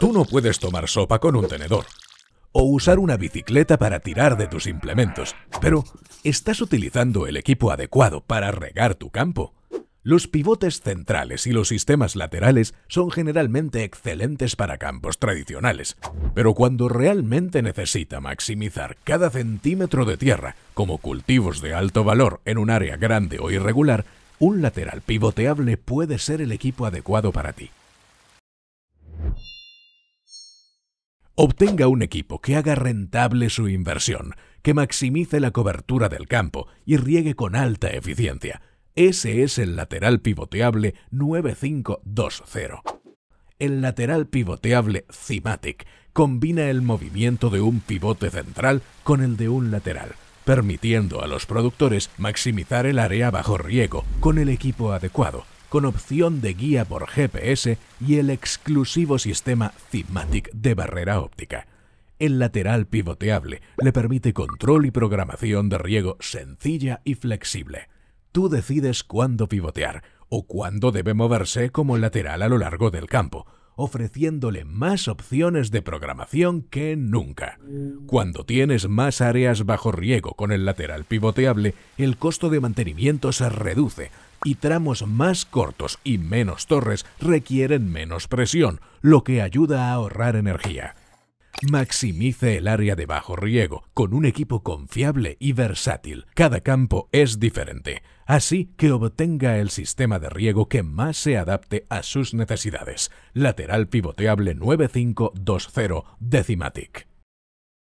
Tú no puedes tomar sopa con un tenedor o usar una bicicleta para tirar de tus implementos, pero estás utilizando el equipo adecuado para regar tu campo. Los pivotes centrales y los sistemas laterales son generalmente excelentes para campos tradicionales, pero cuando realmente necesita maximizar cada centímetro de tierra como cultivos de alto valor en un área grande o irregular, un lateral pivoteable puede ser el equipo adecuado para ti. Obtenga un equipo que haga rentable su inversión, que maximice la cobertura del campo y riegue con alta eficiencia. Ese es el lateral pivoteable 9520. El lateral pivoteable Cimatic combina el movimiento de un pivote central con el de un lateral, permitiendo a los productores maximizar el área bajo riego con el equipo adecuado con opción de guía por GPS y el exclusivo sistema Zimatic de barrera óptica. El lateral pivoteable le permite control y programación de riego sencilla y flexible. Tú decides cuándo pivotear o cuándo debe moverse como lateral a lo largo del campo, ofreciéndole más opciones de programación que nunca. Cuando tienes más áreas bajo riego con el lateral pivoteable, el costo de mantenimiento se reduce y tramos más cortos y menos torres requieren menos presión, lo que ayuda a ahorrar energía. Maximice el área de bajo riego con un equipo confiable y versátil. Cada campo es diferente, así que obtenga el sistema de riego que más se adapte a sus necesidades. Lateral pivoteable 9520 Decimatic.